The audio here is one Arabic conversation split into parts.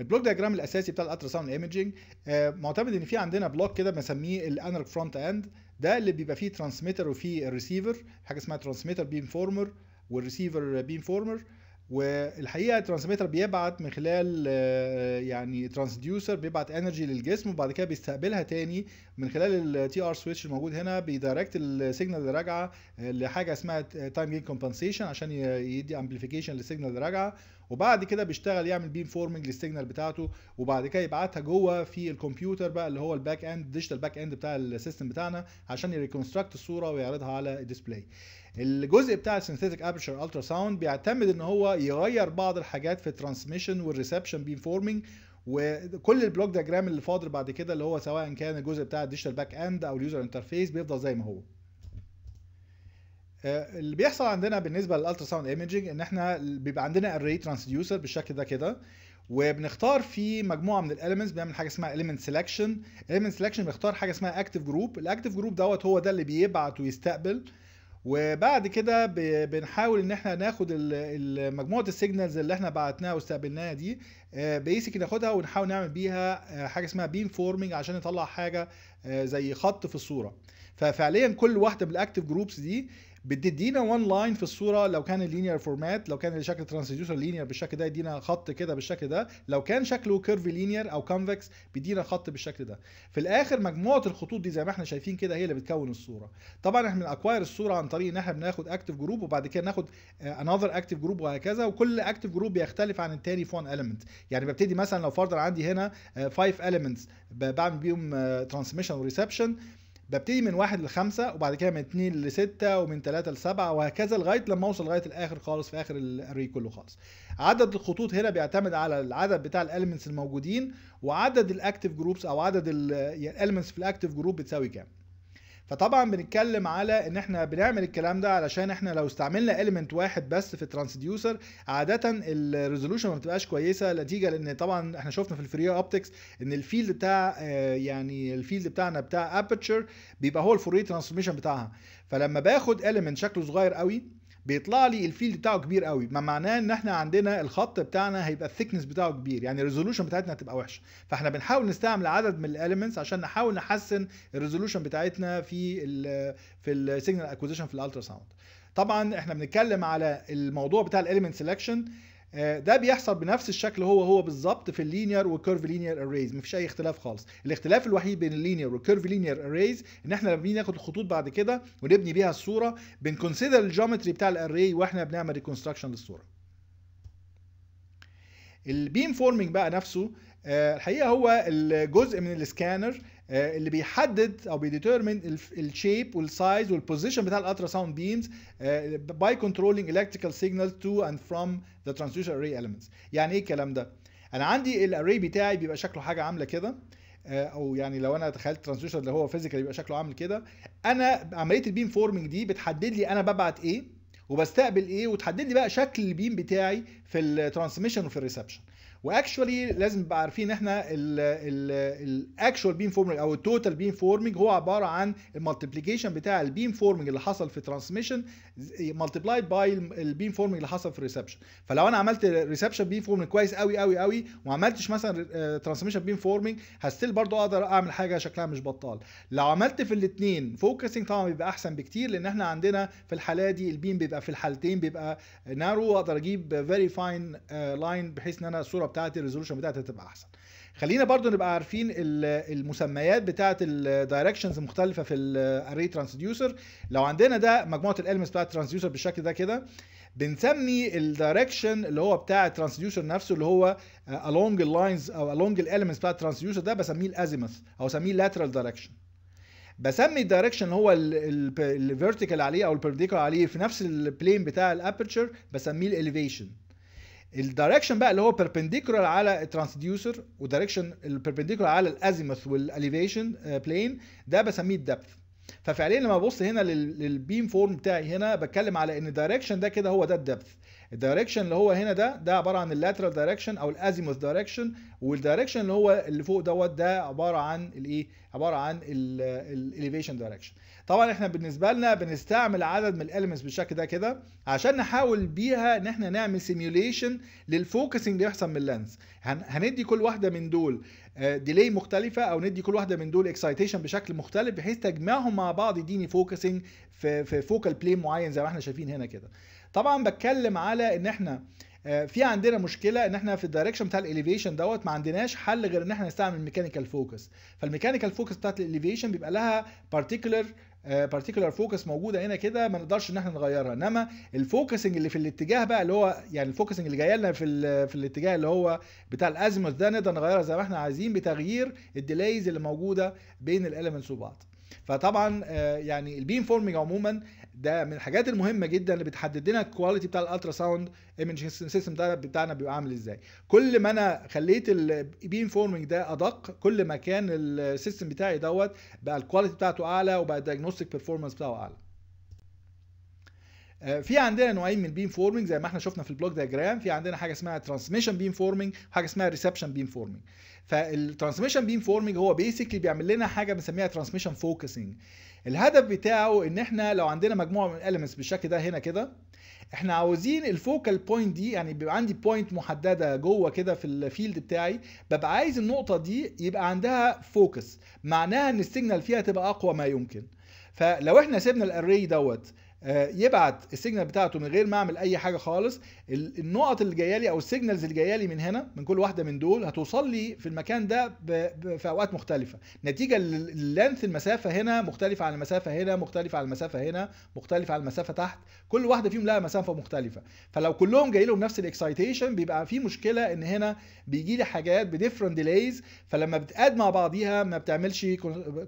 البلوك دياجرام الاساسي بتاع الالترا ساوند ايمجنج آه، معتمد ان في عندنا بلوك كده بنسميه الانالوج فرونت اند ده اللي بيبقى فيه ترانسميتر وفيه ريسيفر حاجه اسمها ترانسميتر بيم فورمر والريسيفر بيم فورمر والحقيقه الترانسميتر بيبعت من خلال آه، يعني ترانسديوسر بيبعت انرجي للجسم وبعد كده بيستقبلها تاني من خلال التي ار سويتش الموجود هنا بيدايركت السيجنال اللي راجعه لحاجه اسمها تايم جين كومبنسيشن عشان يدي امبليفيكيشن للسيجنال اللي راجعه وبعد كده بيشتغل يعمل بيم فورمنج للسيجنال بتاعته وبعد كده يبعتها جوه في الكمبيوتر بقى اللي هو الباك اند ديجيتال باك اند بتاع السيستم بتاعنا عشان يريكونستراكت الصوره ويعرضها على الديسبلاي الجزء بتاع السينثيتك ابرشر الترا ساوند بيعتمد ان هو يغير بعض الحاجات في الترانسميشن والريسبشن بيم فورمنج وكل البلوك ديجرام اللي فاضل بعد كده اللي هو سواء كان الجزء بتاع الديجيتال باك اند او اليوزر انترفيس بيفضل زي ما هو آه، اللي بيحصل عندنا بالنسبه للالترا ساوند ايمجنج ان احنا بيبقى عندنا اري ترانسديوسر بالشكل ده كده وبنختار في مجموعه من الاليمنتس بنعمل حاجه اسمها اليمنت سيلكشن اليمنت سيلكشن بنختار حاجه اسمها اكتف جروب الاكتف جروب دوت هو ده اللي بيبعت ويستقبل وبعد كده بنحاول ان احنا ناخد مجموعه السيجنالز اللي احنا بعتناها واستقبلناها دي بيسك آه، ناخدها ونحاول نعمل بيها آه، حاجه اسمها بيم فورمنج عشان نطلع حاجه زي خط في الصوره ففعليا كل واحده من الاكتف جروبس دي بتدينا وان لاين في الصوره لو كان اللينير فورمات لو كان شكل ترانسديوسر لينير بالشكل ده يدينا خط كده بالشكل ده لو كان شكله كيرفي لينير او كونفكس بيدينا خط بالشكل ده في الاخر مجموعه الخطوط دي زي ما احنا شايفين كده هي اللي بتكون الصوره طبعا احنا بنكواير الصوره عن طريق ان احنا بناخد اكتف جروب وبعد كده ناخد انذر اكتف جروب وهكذا وكل اكتف جروب بيختلف عن التاني في 1 اليمنت يعني ببتدي مثلا لو فرضا عندي هنا 5 آه، اليمنتس بعمل بيهم ترانسميشن آه، وريسبشن ببتدي من واحد لخمسة وبعد كده من اتنين لستة ومن تلاتة لسبعة وهكذا لغاية لما اوصل لغاية الاخر خالص في اخر الاري كله خالص عدد الخطوط هنا بيعتمد على العدد بتاع الالمنتس الموجودين وعدد الاكتف جروبس او عدد الالمنتس يعني في الاكتف جروب بتساوي كام فطبعا بنتكلم على ان احنا بنعمل الكلام ده علشان احنا لو استعملنا element واحد بس في الترانسديوسر عاده الريزولوشن ما بتبقاش كويسه نتيجه لان طبعا احنا شفنا في الفري اوبتكس ان الفيلد بتاع آه، يعني الفيلد بتاعنا بتاع aperture بيبقى هو الفوريه ترانسفورميشن بتاعها فلما باخد element شكله صغير قوي بيطلع لي الفيلد بتاعه كبير قوي ما معناه ان احنا عندنا الخط بتاعنا هيبقى الثيكنس بتاعه كبير يعني الريزولوشن بتاعتنا هتبقى وحشه فاحنا بنحاول نستعمل عدد من الاليمنتس عشان نحاول نحسن الريزولوشن بتاعتنا في ال في السيجنال اكوزيشن في الالترا ساوند طبعا احنا بنتكلم على الموضوع بتاع الاليمنت سيلكشن آه، ده بيحصل بنفس الشكل هو هو بالظبط في اللينير والكيرف لينير اريز مفيش اي اختلاف خالص الاختلاف الوحيد بين اللينير والكيرف لينير اريز ان احنا لما بنيجي ناخد الخطوط بعد كده ونبني بيها الصوره بنكونسيدر الجيومتري بتاع الاري واحنا بنعمل ريكونستراكشن للصوره البيم فورمينج بقى نفسه آه، الحقيقه هو الجزء من السكانر آه، اللي بيحدد او بيديترمن الشيب والسايز والبوزيشن بتاع الالترا ساوند بيمز باي كنترولينج الكتريكال سيجنالز تو اند فروم ذا ترانسديوسر اري اليمنتس يعني ايه الكلام ده انا عندي الاري بتاعي بيبقى شكله حاجه عامله كده آه، او يعني لو انا تخيلت ترانسديوسر اللي هو فيزيكال يبقى شكله عامل كده انا عمليه البيم فورمينج دي بتحدد لي انا ببعت ايه وبستقبل ايه وتحدد لي بقى شكل البيم بتاعي في الترانسميشن وفي الريسبشن واكشولي لازم نبقى عارفين احنا الاكشوال بيم فورمنج او التوتال بيم فورمنج هو عباره عن المالتيبليكيشن بتاع البيم فورمنج اللي حصل في ترانسميشن مالتيبلايد باي البيم فورمنج اللي حصل في ريسبشن فلو انا عملت ريسبشن بيم فورمنج كويس قوي قوي قوي وما عملتش مثلا ترانسميشن بيم فورمنج هستيل برضو اقدر اعمل حاجه شكلها مش بطال لو عملت في الاثنين فوكسنج طبعا بيبقى احسن بكتير لان احنا عندنا في الحاله دي البيم بيبقى في الحالتين بيبقى نارو واقدر اجيب فيري فاين لاين بحيث ان انا الصوره بتاعتي الريزولوشن بتاعتي هتبقى احسن خلينا برضو نبقى عارفين المسميات بتاعت الدايركشنز المختلفه في الاري ترانسديوسر لو عندنا ده مجموعه الالمنتس بتاعت الترانسديوسر بالشكل ده كده بنسمي الدايركشن اللي هو بتاع الترانسديوسر نفسه اللي هو آه، along اللاينز او along الالمنتس بتاع الترانسديوسر ده بسميه الازيمث او اسميه lateral direction بسمي الدايركشن اللي هو الفيرتيكال عليه او البرديكال عليه في نفس البلين بتاع الابرتشر بسميه الاليفيشن الدايركشن بقى اللي هو بيربنديكولار على الترانسديوسر ودايركشن البيربنديكولار على الازيموث والاليفيشن بلين ده بسميه الدبث ففعليا لما ببص هنا للبيم فورم بتاعي هنا بتكلم على ان الدايركشن ده كده هو ده الدبث الدايركشن اللي هو هنا ده ده عباره عن اللاترال دايركشن او الازيموث دايركشن والدايركشن اللي هو اللي فوق دوت ده عباره عن الايه عباره عن الاليفيشن دايركشن طبعا احنا بالنسبه لنا بنستعمل عدد من الاليمنتس بالشكل ده كده عشان نحاول بيها ان احنا نعمل سيميوليشن للفوكسنج اللي يحصل من اللانس هندي كل واحده من دول ديلي آه، مختلفه او ندي كل واحده من دول اكسايتيشن بشكل مختلف بحيث تجمعهم مع بعض يديني فوكسنج في في فوكال بلين معين زي ما احنا شايفين هنا كده طبعا بتكلم على ان احنا آه، في عندنا مشكله ان احنا في الدايركشن بتاع الاليفيشن دوت ما عندناش حل غير ان احنا نستعمل ميكانيكال فوكس فالميكانيكال فوكس بتاعت الاليفيشن بيبقى لها بارتيكولر بارتيكولار آه، فوكس موجوده هنا كده ما نقدرش ان احنا نغيرها انما الفوكسنج اللي في الاتجاه بقى اللي هو يعني الفوكسنج اللي جاي لنا في في الاتجاه اللي هو بتاع الازيموث ده نقدر نغيرها زي ما احنا عايزين بتغيير الديليز اللي موجوده بين الاليمنتس وبعض فطبعا آه، يعني البيم فورمينج عموما ده من الحاجات المهمه جدا اللي بتحدد لنا الكواليتي بتاع الالترا ساوند ايمج سيستم ده بتاعنا بيبقى عامل ازاي كل ما انا خليت البيم فورمينج ده ادق كل ما كان السيستم بتاعي دوت بقى الكواليتي بتاعته اعلى وبقى الدايجنوستيك بيرفورمانس بتاعه اعلى آه، في عندنا نوعين من البيم فورمنج زي ما احنا شفنا في البلوك دياجرام في عندنا حاجه اسمها ترانسميشن بيم فورمنج وحاجه اسمها ريسبشن بيم فورمنج فالترانسميشن بيم فورمنج هو بيسكلي بيعمل لنا حاجه بنسميها ترانسميشن فوكسنج الهدف بتاعه ان احنا لو عندنا مجموعه من الاليمنتس بالشكل ده هنا كده احنا عاوزين الفوكال بوينت دي يعني بيبقى عندي بوينت محدده جوه كده في الفيلد بتاعي ببقى عايز النقطه دي يبقى عندها فوكس معناها ان السيجنال فيها تبقى اقوى ما يمكن فلو احنا سيبنا الاري دوت آه، يبعت السيجنال بتاعته من غير ما اعمل اي حاجه خالص النقط اللي جايه لي او السيجنالز اللي جايه لي من هنا من كل واحده من دول هتوصل لي في المكان ده في اوقات مختلفه نتيجه اللينث المسافه هنا مختلفه عن المسافه هنا مختلفه عن المسافه هنا مختلفه عن المسافه تحت كل واحده فيهم لها مسافه مختلفه فلو كلهم جاي لهم نفس الاكسايتيشن بيبقى في مشكله ان هنا بيجي لي حاجات بديفرنت ديليز فلما بتقاد مع بعضيها ما بتعملش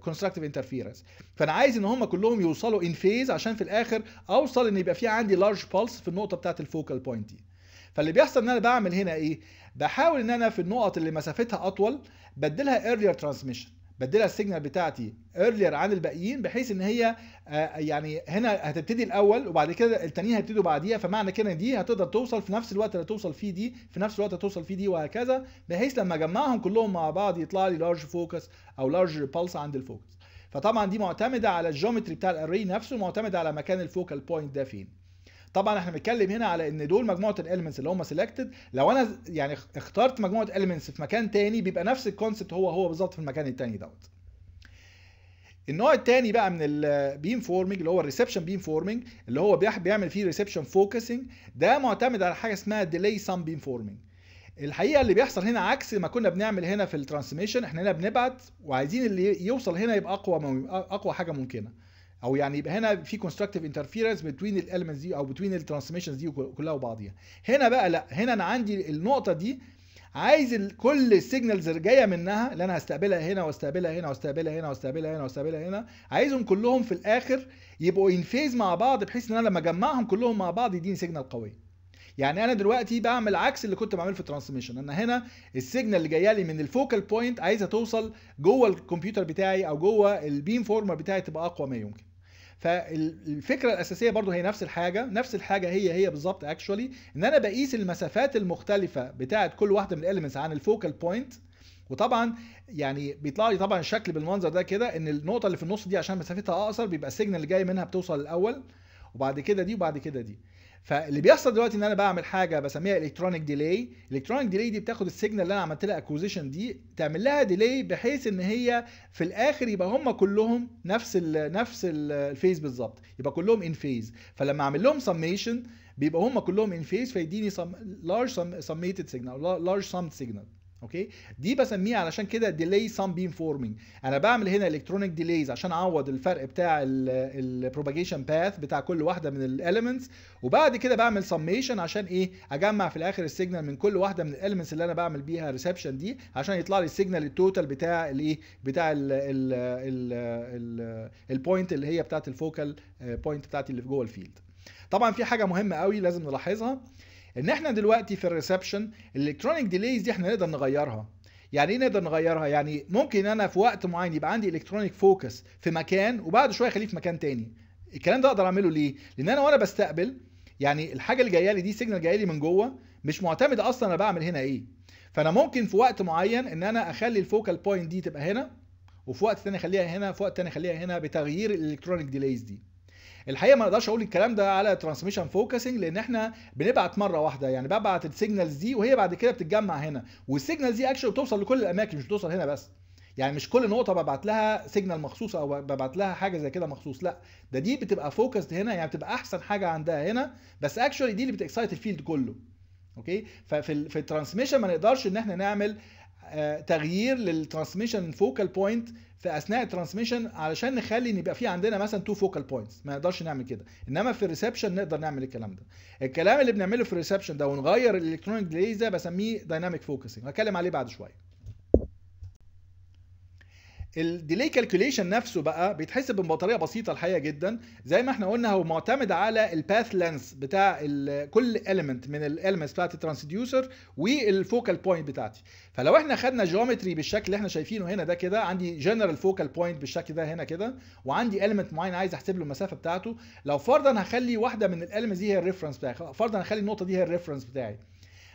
كونستراكتيف انترفيرنس فانا عايز ان هم كلهم يوصلوا ان فيز عشان في الاخر الاخر اوصل ان يبقى في عندي لارج بالس في النقطه بتاعت الفوكال بوينت دي فاللي بيحصل ان انا بعمل هنا ايه بحاول ان انا في النقط اللي مسافتها اطول بدلها ايرلير ترانسميشن بدلها السيجنال بتاعتي ايرلير عن الباقيين بحيث ان هي آه، يعني هنا هتبتدي الاول وبعد كده التانيين هيبتدوا بعديها فمعنى كده دي هتقدر توصل في نفس الوقت اللي توصل فيه دي في نفس الوقت هتوصل فيه دي وهكذا بحيث لما اجمعهم كلهم مع بعض يطلع لي لارج فوكس او لارج بالس عند الفوكس فطبعا دي معتمده على الجيومتري بتاع الاري نفسه معتمده على مكان الفوكال بوينت ده فين طبعا احنا بنتكلم هنا على ان دول مجموعه الاليمنتس اللي هم سيلكتد لو انا يعني اخترت مجموعه اليمنتس في مكان تاني بيبقى نفس الكونسبت هو هو بالظبط في المكان التاني دوت النوع التاني بقى من البيم فورمنج اللي هو الريسبشن بيم فورمنج اللي هو بيعمل فيه ريسبشن فوكسنج ده معتمد على حاجه اسمها ديلي سام بيم فورمنج الحقيقه اللي بيحصل هنا عكس ما كنا بنعمل هنا في الترانسميشن احنا هنا بنبعت وعايزين اللي يوصل هنا يبقى اقوى اقوى حاجه ممكنه او يعني يبقى هنا في كونستراكتيف انترفيرنس بتوين الاليمنتس دي او بتوين الترانسميشنز دي كلها وبعضيها هنا بقى لا هنا انا عندي النقطه دي عايز كل السيجنالز اللي جايه منها اللي انا هستقبلها هنا واستقبلها هنا واستقبلها هنا واستقبلها هنا واستقبلها هنا عايزهم كلهم في الاخر يبقوا ان فيز مع بعض بحيث ان انا لما اجمعهم كلهم مع بعض يديني سيجنال قويه يعني انا دلوقتي بعمل عكس اللي كنت بعمله في الترانسميشن انا هنا السيجنال اللي جايه لي من الفوكال بوينت عايزه توصل جوه الكمبيوتر بتاعي او جوه البيم فورمر بتاعي تبقى اقوى ما يمكن فالفكره الاساسيه برضو هي نفس الحاجه نفس الحاجه هي هي بالظبط اكشولي ان انا بقيس المسافات المختلفه بتاعه كل واحده من الاليمنتس عن الفوكال بوينت وطبعا يعني بيطلع لي طبعا الشكل بالمنظر ده كده ان النقطه اللي في النص دي عشان مسافتها اقصر بيبقى السيجنال اللي جاي منها بتوصل الاول وبعد كده دي وبعد كده دي فاللي بيحصل دلوقتي ان انا بعمل حاجه بسميها الكترونيك ديلي الكترونيك ديلي دي بتاخد السيجنال اللي انا عملت لها اكوزيشن دي تعمل لها ديلي بحيث ان هي في الاخر يبقى هم كلهم نفس الـ نفس الفيز بالظبط يبقى كلهم ان فيز فلما اعمل لهم سميشن بيبقى هم كلهم ان فيز فيديني لارج سميتد سيجنال لارج سم سيجنال اوكي دي بسميه علشان كده ديلي سام بيم فورمينج انا بعمل هنا الكترونيك ديليز عشان اعوض الفرق بتاع البروباجيشن باث بتاع كل واحده من الاليمنتس وبعد كده بعمل سميشن عشان ايه اجمع في الاخر السيجنال من كل واحده من الاليمنتس اللي انا بعمل بيها ريسبشن دي عشان يطلع لي السيجنال التوتال بتاع الايه بتاع البوينت اللي هي بتاعت الفوكال آه، بوينت بتاعتي اللي جوه الفيلد طبعا في حاجه مهمه قوي لازم نلاحظها ان احنا دلوقتي في الريسبشن الالكترونيك ديليز دي احنا نقدر نغيرها يعني ايه نقدر نغيرها يعني ممكن انا في وقت معين يبقى عندي الكترونيك فوكس في مكان وبعد شويه اخليه في مكان تاني الكلام ده اقدر اعمله ليه لان انا وانا بستقبل يعني الحاجه اللي جايه لي دي سيجنال جايه لي من جوه مش معتمد اصلا انا بعمل هنا ايه فانا ممكن في وقت معين ان انا اخلي الفوكال بوينت دي تبقى هنا وفي وقت تاني اخليها هنا في وقت تاني اخليها هنا بتغيير الالكترونيك ديليز دي الحقيقه ما اقدرش اقول الكلام ده على ترانسميشن فوكسنج لان احنا بنبعت مره واحده يعني ببعت السيجنالز دي وهي بعد كده بتتجمع هنا والسيجنالز دي اكشن بتوصل لكل الاماكن مش بتوصل هنا بس يعني مش كل نقطة ببعت لها سيجنال مخصوص أو ببعت لها حاجة زي كده مخصوص، لا، ده دي بتبقى فوكسد هنا يعني بتبقى أحسن حاجة عندها هنا، بس أكشولي دي اللي بتكسايت الفيلد كله. اوكي ففي في الترانسميشن ما نقدرش ان احنا نعمل آه، تغيير للترانسميشن فوكال بوينت في اثناء الترانسميشن علشان نخلي ان يبقى في عندنا مثلا تو فوكال بوينتس ما نقدرش نعمل كده انما في الريسبشن نقدر نعمل الكلام ده الكلام اللي بنعمله في الريسبشن ده ونغير الالكترونيك ديليز ده بسميه دايناميك فوكسنج هتكلم عليه بعد شويه الديلي كالكوليشن نفسه بقى بيتحسب بطريقه بسيطه الحقيقه جدا زي ما احنا قلنا هو معتمد على الباث لينس بتاع كل اليمنت من الاليمنتس بتاعت الترانسديوسر والفوكال بوينت بتاعتي فلو احنا خدنا جيومتري بالشكل اللي احنا شايفينه هنا ده كده عندي جنرال فوكال بوينت بالشكل ده هنا كده وعندي اليمنت معين عايز احسب له المسافه بتاعته لو فرضا هخلي واحده من الاليمنتس دي هي الريفرنس بتاعي فرضا هخلي النقطه دي هي الريفرنس بتاعي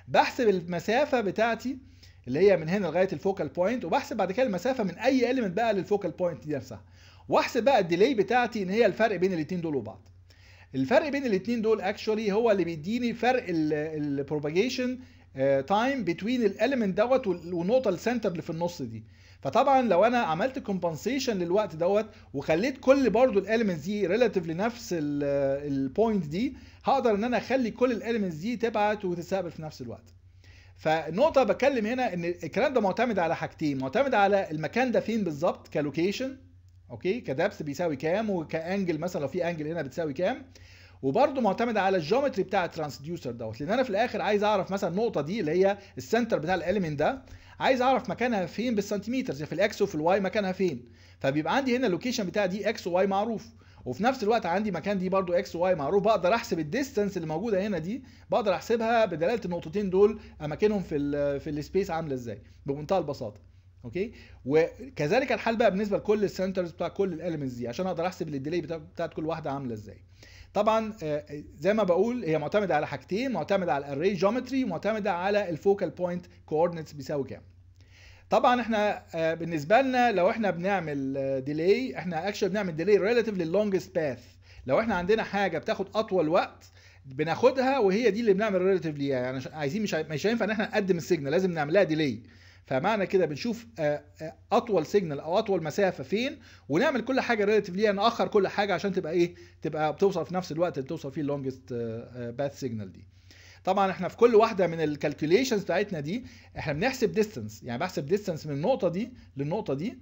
بحسب المسافه بتاعتي اللي هي من هنا لغايه الفوكال بوينت وبحسب بعد كده المسافه من اي اليمنت بقى للفوكال بوينت دي نفسها واحسب بقى الديلي بتاعتي ان هي الفرق بين الاثنين دول وبعض الفرق بين الاثنين دول اكشولي هو اللي بيديني فرق البروباجيشن تايم بتوين الاليمنت دوت والنقطه السنتر اللي في النص دي فطبعا لو انا عملت كومبنسيشن للوقت دوت وخليت كل برضه الاليمنتس دي ريلاتيف لنفس البوينت دي هقدر ان انا اخلي كل الاليمنتس دي تبعت وتتسابق في نفس الوقت فنقطه بتكلم هنا ان الكلام ده معتمد على حاجتين معتمد على المكان ده فين بالظبط كلوكيشن اوكي كدبس بيساوي كام وكانجل مثلا لو في انجل هنا بتساوي كام وبرده معتمد على الجيومتري بتاع الترانسديوسر دوت لان انا في الاخر عايز اعرف مثلا النقطه دي اللي هي السنتر بتاع الاليمنت ده عايز اعرف مكانها فين بالسنتيمتر يعني في الاكس وفي الواي مكانها فين فبيبقى عندي هنا اللوكيشن بتاع دي اكس وواي معروف وفي نفس الوقت عندي مكان دي برضو اكس وواي معروف بقدر احسب الديستنس اللي موجوده هنا دي بقدر احسبها بدلاله النقطتين دول اماكنهم في الـ في السبيس عامله ازاي بمنتهى البساطه اوكي وكذلك الحال بقى بالنسبه لكل السنترز بتاع كل الاليمنتس دي عشان اقدر احسب الديلي بتاعت كل واحده عامله ازاي طبعا آه، زي ما بقول هي معتمده على حاجتين معتمده على الاري جيومتري ومعتمده على الفوكال بوينت كوردينتس بيساوي كام طبعا احنا آه، بالنسبه لنا لو احنا بنعمل ديلي آه، احنا اكشلي بنعمل ديلي ريلاتيف للونجست باث لو احنا عندنا حاجه بتاخد اطول وقت بناخدها وهي دي اللي بنعمل ريلاتيف ليها يعني عايزين مش مش هينفع ان احنا نقدم السيجنال لازم نعملها ديلي فمعنى كده بنشوف آه، اطول سيجنال او اطول مسافه فين ونعمل كل حاجه ريلاتيف ليها ناخر كل حاجه عشان تبقى ايه تبقى بتوصل في نفس الوقت اللي بتوصل فيه اللونجست باث سيجنال دي طبعا احنا في كل واحده من الكالكوليشنز بتاعتنا دي احنا بنحسب ديستنس يعني بحسب ديستنس من النقطه دي للنقطه دي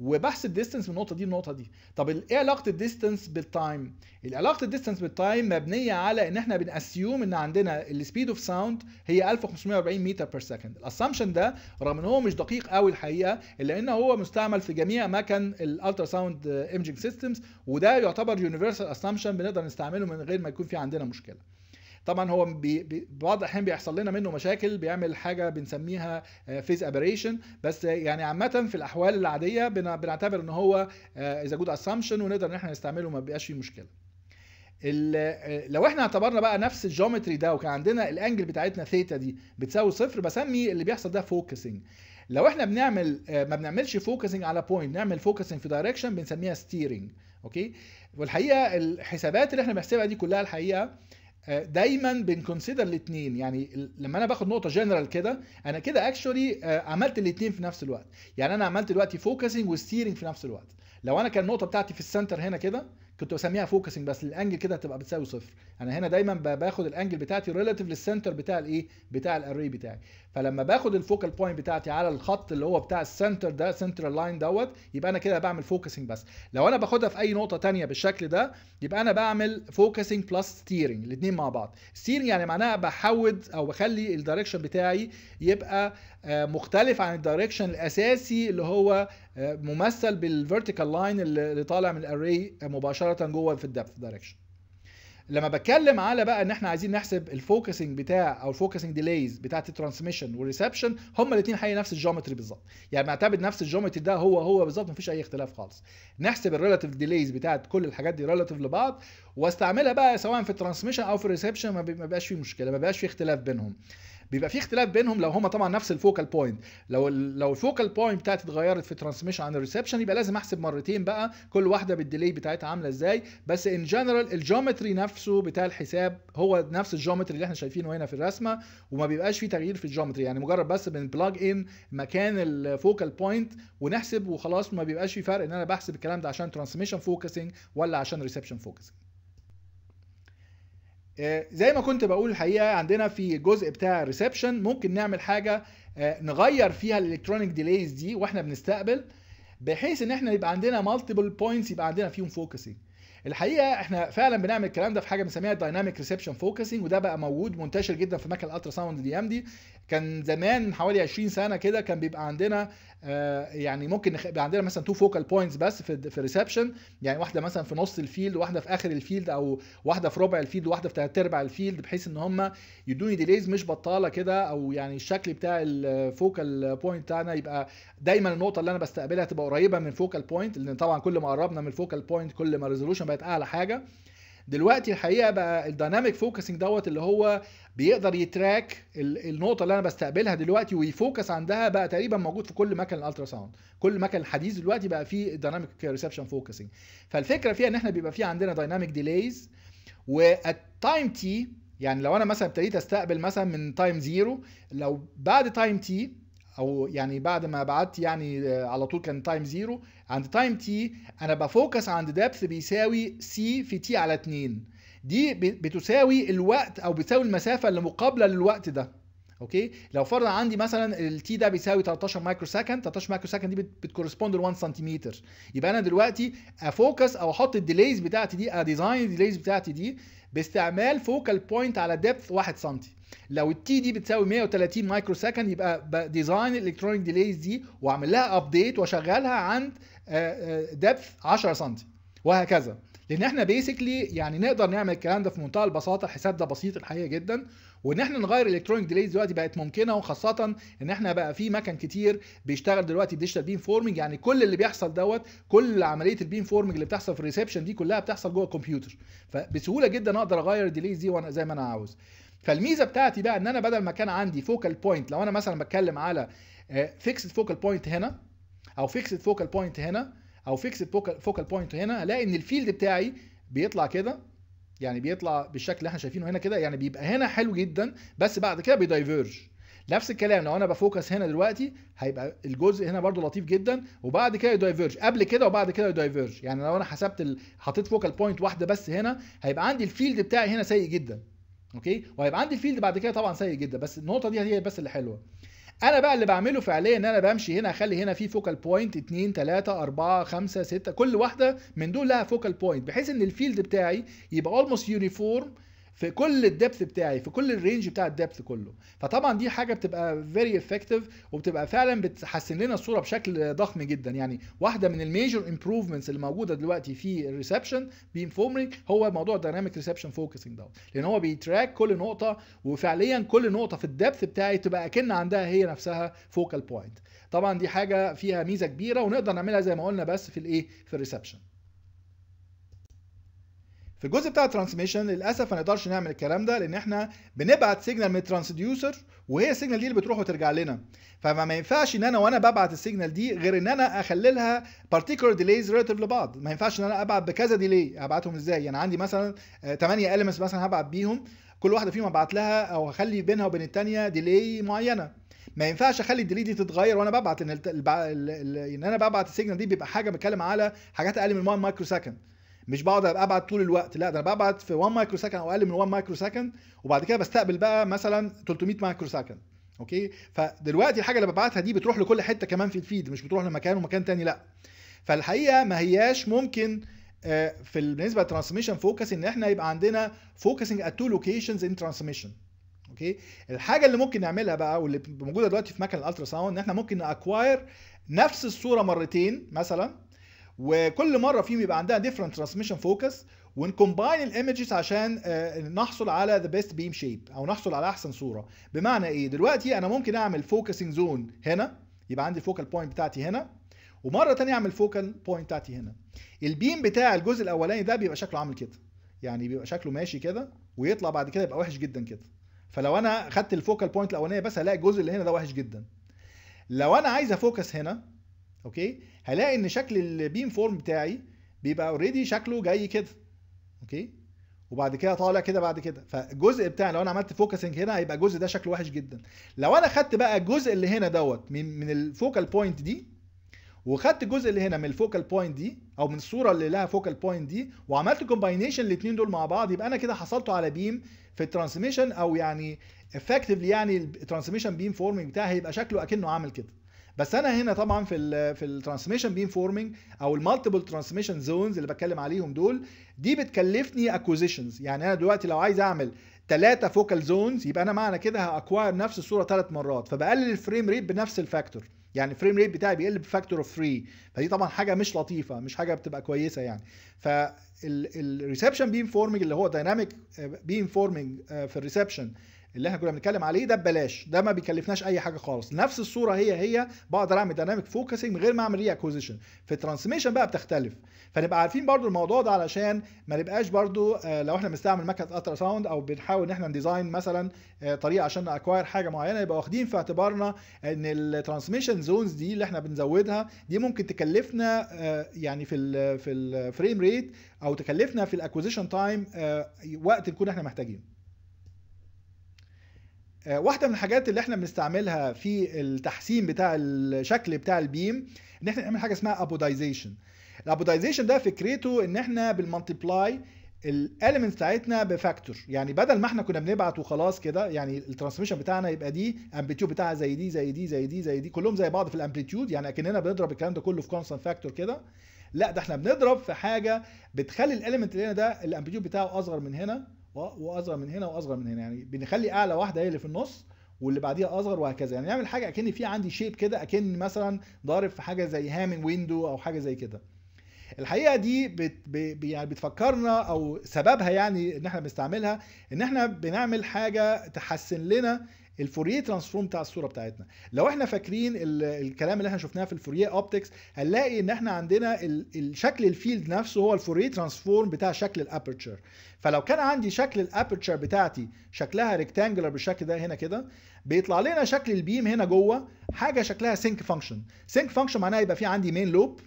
وبحسب ديستنس من النقطه دي للنقطه دي طب ايه علاقه الديستنس بالتايم علاقه الديستنس بالتايم مبنيه على ان احنا بنأسيوم ان عندنا السبيد اوف ساوند هي 1540 متر بير سكند الاسامبشن ده رغم ان هو مش دقيق قوي الحقيقه الا ان هو مستعمل في جميع مكان الالترا ساوند ايمجنج سيستمز وده يعتبر يونيفرسال اسامبشن بنقدر نستعمله من غير ما يكون في عندنا مشكله طبعا هو بي بعض الاحيان بيحصل لنا منه مشاكل بيعمل حاجه بنسميها فيز آه، ابريشن بس يعني عامه في الاحوال العاديه بنعتبر ان هو از جود اسامبشن ونقدر ان احنا نستعمله وما بيبقاش فيه مشكله آه، لو احنا اعتبرنا بقى نفس الجيومتري ده وكان عندنا الانجل بتاعتنا ثيتا دي بتساوي صفر بسمي اللي بيحصل ده فوكسنج لو احنا بنعمل آه، ما بنعملش فوكسنج على بوينت نعمل فوكسنج في دايركشن بنسميها ستيرنج اوكي والحقيقه الحسابات اللي احنا بنحسبها دي كلها الحقيقه آه، دايما بنكونسيدر الاثنين يعني لما انا باخد نقطه جنرال كده انا كده اكشولي آه، عملت الاثنين في نفس الوقت يعني انا عملت دلوقتي فوكسنج وستيرنج في نفس الوقت لو انا كان النقطه بتاعتي في السنتر هنا كده كنت بسميها فوكسنج بس الانجل كده هتبقى بتساوي صفر انا هنا دايما باخد الانجل بتاعتي ريلاتيف للسنتر بتاع الايه بتاع الاري بتاعي فلما باخد الفوكال بوينت بتاعتي على الخط اللي هو بتاع السنتر ده سنتر لاين دوت يبقى انا كده بعمل فوكسنج بس لو انا باخدها في اي نقطه ثانيه بالشكل ده يبقى انا بعمل فوكسنج بلس ستيرنج الاثنين مع بعض ستيرنج يعني معناها بحود او بخلي الدايركشن بتاعي يبقى آه، مختلف عن الدايركشن الاساسي اللي هو آه، ممثل بالفيرتيكال لاين اللي طالع من الاري مباشره جوه في الدبث دايركشن لما بتكلم على بقى ان احنا عايزين نحسب الفوكسنج بتاع او الفوكسنج ديليز بتاعت الترانسميشن والريسبشن هما الاثنين حي نفس الجيومتري بالظبط يعني بنعتمد نفس الجيومتري ده هو هو بالظبط مفيش اي اختلاف خالص نحسب الريلاتيف ديليز بتاعت كل الحاجات دي ريلاتيف لبعض واستعملها بقى سواء في الترانسميشن او في الريسبشن ما بيبقاش فيه مشكله ما بيبقاش فيه اختلاف بينهم بيبقى في اختلاف بينهم لو هما طبعا نفس الفوكال بوينت لو لو الفوكال بوينت بتاعتي اتغيرت في ترانسميشن عن الريسبشن يبقى لازم احسب مرتين بقى كل واحده بالديلي بتاعتها عامله ازاي بس ان جنرال الجيومتري نفسه بتاع الحساب هو نفس الجيومتري اللي احنا شايفينه هنا في الرسمه وما بيبقاش فيه تغيير في الجيومتري يعني مجرد بس بنبلج ان مكان الفوكال بوينت ونحسب وخلاص ما بيبقاش في فرق ان انا بحسب الكلام ده عشان ترانسميشن فوكسنج ولا عشان ريسبشن فوكسنج آه، زي ما كنت بقول الحقيقه عندنا في الجزء بتاع الريسبشن ممكن نعمل حاجه آه، نغير فيها الالكترونيك ديليز دي واحنا بنستقبل بحيث ان احنا يبقى عندنا مالتيبل بوينتس يبقى عندنا فيهم فوكسنج الحقيقه احنا فعلا بنعمل الكلام ده في حاجه بنسميها دايناميك ريسبشن فوكسنج وده بقى موجود منتشر جدا في مكن الالترا ساوند دي ام دي كان زمان من حوالي 20 سنه كده كان بيبقى عندنا آه، يعني ممكن يبقى عندنا مثلا تو فوكال بوينتس بس في في ريسبشن يعني واحده مثلا في نص الفيلد واحده في اخر الفيلد او واحده في ربع الفيلد واحده في ثلاث ارباع الفيلد بحيث ان هم يدوني ديليز مش بطاله كده او يعني الشكل بتاع الفوكال بوينت بتاعنا يبقى دايما النقطه اللي انا بستقبلها تبقى قريبه من فوكال بوينت لان طبعا كل ما قربنا من الفوكال بوينت كل ما الريزولوشن بقت اعلى حاجه دلوقتي الحقيقه بقى الدايناميك فوكسنج دوت اللي هو بيقدر يتراك النقطه اللي انا بستقبلها دلوقتي ويفوكس عندها بقى تقريبا موجود في كل مكان الالترا ساوند كل مكان الحديث دلوقتي بقى فيه دايناميك ريسبشن فوكسنج فالفكره فيها ان احنا بيبقى فيه عندنا دايناميك ديليز والتايم تي يعني لو انا مثلا ابتديت استقبل مثلا من تايم زيرو لو بعد تايم تي او يعني بعد ما بعدت يعني آه، على طول كان تايم زيرو عند تايم تي انا بفوكس عند دبث بيساوي سي في تي على 2 دي بتساوي الوقت او بتساوي المسافه اللي مقابله للوقت ده اوكي لو فرض عندي مثلا التي ده بيساوي 13 مايكرو سكند 13 مايكرو سكند دي بتكورسبوند ل 1 سنتيمتر يبقى انا دلوقتي افوكس او احط الديليز بتاعتي دي اديزاين الديليز بتاعتي دي باستعمال فوكال بوينت على ديبث 1 سم لو التي دي بتساوي 130 مايكرو سكند يبقى ديزاين الالكترونيك ديليز دي واعمل لها ابديت واشغلها عند ديبث 10 سم وهكذا لان احنا بيسكلي يعني نقدر نعمل الكلام ده في منتهى البساطه الحساب ده بسيط الحقيقه جدا وان احنا نغير الكترونيك ديليز دلوقتي بقت ممكنه وخاصه ان احنا بقى في مكن كتير بيشتغل دلوقتي ديجيتال بيم فورمنج يعني كل اللي بيحصل دوت كل عمليه البيم فورمنج اللي بتحصل في الريسبشن دي كلها بتحصل جوه الكمبيوتر فبسهوله جدا اقدر اغير الديليز دي وانا زي ما انا عاوز فالميزه بتاعتي بقى ان انا بدل ما كان عندي فوكال بوينت لو انا مثلا بتكلم على فيكسد فوكال بوينت هنا او فيكسد فوكال بوينت هنا او فيكسد فوكال بوينت هنا الاقي ان الفيلد بتاعي بيطلع كده يعني بيطلع بالشكل اللي احنا شايفينه هنا كده يعني بيبقى هنا حلو جدا بس بعد كده بيدايفيرج نفس الكلام لو انا بفوكس هنا دلوقتي هيبقى الجزء هنا برده لطيف جدا وبعد كده يدايفيرج قبل كده وبعد كده يدايفيرج يعني لو انا حسبت ال... حطيت فوكال بوينت واحده بس هنا هيبقى عندي الفيلد بتاعي هنا سيء جدا اوكي وهيبقى عندي الفيلد بعد كده طبعا سيء جدا بس النقطه دي هي بس اللي حلوه انا بقى اللي بعمله فعليا ان انا بمشي هنا اخلي هنا في فوكال بوينت 2 3 4 5 6 كل واحده من دول لها فوكال بوينت بحيث ان الفيلد بتاعي يبقى اولموست يونيفورم في كل الدبث بتاعي في كل الرينج بتاع الدبث كله فطبعا دي حاجه بتبقى فيري افكتيف وبتبقى فعلا بتحسن لنا الصوره بشكل ضخم جدا يعني واحده من الميجر امبروفمنتس اللي موجوده دلوقتي في الريسبشن فورمينج هو موضوع دايناميك ريسبشن فوكسنج ده لان هو بيتراك كل نقطه وفعليا كل نقطه في الدبث بتاعي تبقى اكن عندها هي نفسها فوكال بوينت طبعا دي حاجه فيها ميزه كبيره ونقدر نعملها زي ما قلنا بس في الايه في الريسبشن في الجزء بتاع الترانسميشن للاسف ما نقدرش نعمل الكلام ده لان احنا بنبعت سيجنال من الترانسديوسر وهي السيجنال دي اللي بتروح وترجع لنا فما ينفعش ان انا وانا ببعت السيجنال دي غير ان انا اخلي لها بارتيكولار ديليز ريليتيف لبعض ما ينفعش ان انا ابعت بكذا ديلي ابعتهم ازاي يعني عندي مثلا 8 آه، اليمنتس مثلا هبعت بيهم كل واحده فيهم ابعت لها او هخلي بينها وبين الثانيه ديلي معينه ما ينفعش اخلي الديلي دي تتغير وانا ببعت لان الب... ال... ال... ان انا ببعت السيجنال دي بيبقى حاجه بتكلم على حاجات اقل من 1 مايكرو سكند مش بقعد ابعت طول الوقت لا ده انا ببعت في 1 مايكرو سكند او اقل من 1 مايكرو سكند وبعد كده بستقبل بقى مثلا 300 مايكرو سكند اوكي فدلوقتي الحاجه اللي ببعتها دي بتروح لكل حته كمان في الفيد مش بتروح لمكان ومكان تاني لا فالحقيقه ما هياش ممكن آه، في بالنسبه للترانسميشن فوكس ان احنا يبقى عندنا فوكسنج ات تو لوكيشنز ان ترانسميشن اوكي الحاجه اللي ممكن نعملها بقى واللي موجوده دلوقتي في مكن الالترا ساوند ان احنا ممكن ناكواير نفس الصوره مرتين مثلا وكل مره فيهم يبقى عندها ديفرنت ترانسميشن فوكس ونكومباين الايمجز عشان آه، نحصل على ذا بيست بيم شيب او نحصل على احسن صوره بمعنى ايه دلوقتي انا ممكن اعمل فوكسنج زون هنا يبقى عندي الفوكال بوينت بتاعتي هنا ومره ثانيه اعمل فوكال بوينت بتاعتي هنا البيم بتاع الجزء الاولاني ده بيبقى شكله عامل كده يعني بيبقى شكله ماشي كده ويطلع بعد كده يبقى وحش جدا كده فلو انا خدت الفوكال بوينت الاولانيه بس هلاقي الجزء اللي هنا ده وحش جدا لو انا عايز افوكس هنا اوكي هلاقي ان شكل البيم فورم بتاعي بيبقى اوريدي شكله جاي كده اوكي وبعد كده طالع كده بعد كده فالجزء بتاع لو انا عملت فوكسنج هنا هيبقى الجزء ده شكله وحش جدا لو انا خدت بقى الجزء اللي هنا دوت من من الفوكال بوينت دي وخدت الجزء اللي هنا من الفوكال بوينت دي او من الصوره اللي لها فوكال بوينت دي وعملت كومباينيشن الاثنين دول مع بعض يبقى انا كده حصلت على بيم في الترانسميشن او يعني افكتفلي يعني الترانسميشن بيم فورمنج بتاعي هيبقى شكله اكنه عامل كده بس انا هنا طبعا في الـ في الترانسميشن بيم فورمنج او المالتيبل ترانسميشن زونز اللي بتكلم عليهم دول دي بتكلفني اكوزيشنز يعني انا دلوقتي لو عايز اعمل ثلاثة فوكال زونز يبقى انا معنى كده هاكواير نفس الصوره ثلاث مرات فبقلل الفريم ريت بنفس الفاكتور يعني الفريم ريت بتاعي بيقل بفاكتور اوف 3 فدي طبعا حاجه مش لطيفه مش حاجه بتبقى كويسه يعني فالريسبشن بيم فورمنج اللي هو دايناميك بيم فورمنج في الريسبشن اللي احنا كنا بنتكلم عليه ده ببلاش ده ما بيكلفناش اي حاجه خالص نفس الصوره هي هي بقدر اعمل دايناميك فوكسنج من غير ما اعمل ري اكوزيشن في الترانسميشن بقى بتختلف فنبقى عارفين برضو الموضوع ده علشان ما نبقاش برضو آه، لو احنا بنستعمل مكنه الترا ساوند او بنحاول ان احنا نديزاين مثلا آه، طريقه عشان ناكواير حاجه معينه يبقى واخدين في اعتبارنا ان الترانسميشن زونز دي اللي احنا بنزودها دي ممكن تكلفنا آه، يعني في الـ في الفريم ريت او تكلفنا في الاكوزيشن تايم وقت نكون احنا محتاجينه آه، واحده من الحاجات اللي احنا بنستعملها في التحسين بتاع الشكل بتاع البيم ان احنا نعمل حاجه اسمها ابودايزيشن الابودايزيشن ده فكرته ان احنا بالمالتيبلاي الاليمنتس بتاعتنا بفاكتور يعني بدل ما احنا كنا بنبعت وخلاص كده يعني الترانسميشن بتاعنا يبقى دي امبليتيود بتاعها زي دي زي دي زي دي زي دي كلهم زي بعض في الامبليتيود يعني اكننا بنضرب الكلام ده كله في كونستنت فاكتور كده لا ده احنا بنضرب في حاجه بتخلي الاليمنت اللي هنا ده الامبليتيود بتاعه اصغر من هنا واصغر من هنا واصغر من هنا يعني بنخلي اعلى واحده هي اللي في النص واللي بعديها اصغر وهكذا يعني نعمل حاجه اكن في عندي شيب كده اكن مثلا ضارب في حاجه زي هامن ويندو او حاجه زي كده الحقيقه دي بت بي يعني بتفكرنا او سببها يعني ان احنا بنستعملها ان احنا بنعمل حاجه تحسن لنا الفوريه ترانسفورم بتاع الصوره بتاعتنا لو احنا فاكرين الكلام اللي احنا شفناه في الفوريه اوبتكس هنلاقي ان احنا عندنا الشكل الفيلد نفسه هو الفوريه ترانسفورم بتاع شكل الابرتشر فلو كان عندي شكل الابرتشر بتاعتي شكلها ريكتانجلر بالشكل ده هنا كده بيطلع لنا شكل البيم هنا جوه حاجه شكلها سينك فانكشن سينك فانكشن معناها يبقى في عندي مين لوب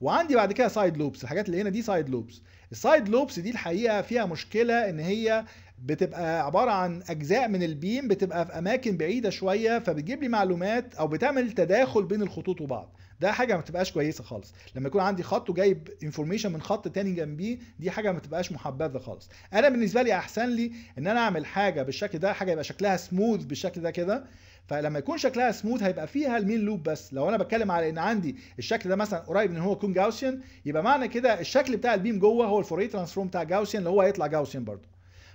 وعندي بعد كده سايد لوبس الحاجات اللي هنا دي سايد لوبس السايد لوبس دي الحقيقه فيها مشكله ان هي بتبقى عباره عن اجزاء من البيم بتبقى في اماكن بعيده شويه فبتجيب لي معلومات او بتعمل تداخل بين الخطوط وبعض ده حاجه ما بتبقاش كويسه خالص لما يكون عندي خط وجايب انفورميشن من خط تاني جنبيه دي حاجه ما بتبقاش محبذه خالص انا بالنسبه لي احسن لي ان انا اعمل حاجه بالشكل ده حاجه يبقى شكلها سموث بالشكل ده كده فلما يكون شكلها سموث هيبقى فيها المين لوب بس لو انا بتكلم على ان عندي الشكل ده مثلا قريب ان هو يكون جاوسيان يبقى معنى كده الشكل بتاع البيم جوه هو الفوريه ترانسفورم بتاع جاوسيان اللي هو هيطلع جاوسيان برضه